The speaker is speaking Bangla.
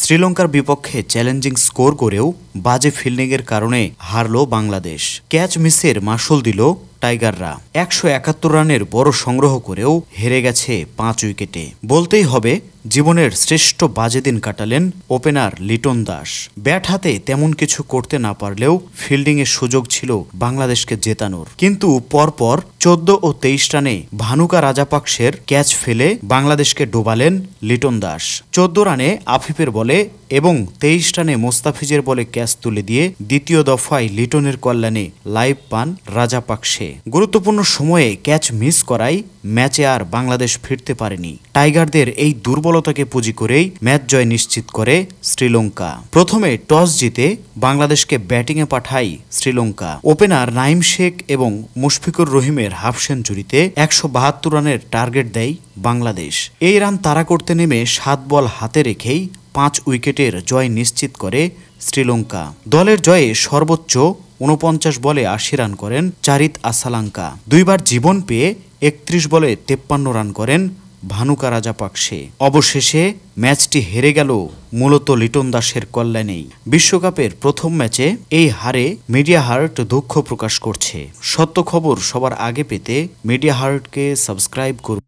শ্রীলঙ্কার বিপক্ষে চ্যালেঞ্জিং স্কোর করেও বাজে ফিল্ডিংয়ের কারণে হারল বাংলাদেশ ক্যাচ মিসের মাসুল দিল টাইগাররা একশো একাত্তর রানের বড় সংগ্রহ করেও হেরে গেছে পাঁচ উইকেটে বলতেই হবে জীবনের শ্রেষ্ঠ বাজে দিন কাটালেন ওপেনার লিটন দাস ব্যাট হাতে তেমন কিছু করতে না পারলেও ফিল্ডিংয়ে সুযোগ ছিল বাংলাদেশকে জেতানোর কিন্তু পরপর চোদ্দ ও তেইশ রানে ভানুকা রাজাপাকসের ক্যাচ ফেলে বাংলাদেশকে ডোবালেন লিটন দাস চোদ্দ রানে আফিফের বলে এবং তেইশ রানে মোস্তাফিজের বলে ক্যাচ তুলে দিয়ে দ্বিতীয় দফায় লিটনের কল্যাণে লাইভ পান রাজাপাকসে গুরুত্বপূর্ণ সময়ে ক্যাচ মিস করায় ম্যাচে আর বাংলাদেশ ফিরতে পারেনি টাইগারদের এই দুর্বল সফলতাকে পুঁজি করেই ম্যাচ জয় নিশ্চিত করে শ্রীলঙ্কা প্রথমে টস জিতে বাংলাদেশকে ব্যাটিংয়ে পাঠায় শ্রীলঙ্কা ওপেনার নাইম শেখ এবং মুশফিকুর রহিমের হাফ সেঞ্চুরিতে একশো বাহাত্তর রানের টার্গেট দেয় বাংলাদেশ এই রান তারা করতে নেমে সাত বল হাতে রেখেই পাঁচ উইকেটের জয় নিশ্চিত করে শ্রীলঙ্কা দলের জয়ে সর্বোচ্চ উনপঞ্চাশ বলে আশি রান করেন চারিত আসালাঙ্কা দুইবার জীবন পেয়ে একত্রিশ বলে তেপ্পান্ন রান করেন ভানুকা রাজাপাকসে অবশেষে ম্যাচটি হেরে গেল মূলত লিটন দাসের কল্যাণেই বিশ্বকাপের প্রথম ম্যাচে এই হারে মিডিয়া হার্ট দুঃখ প্রকাশ করছে সত্য খবর সবার আগে পেতে মিডিয়া হার্টকে সাবস্ক্রাইব করুন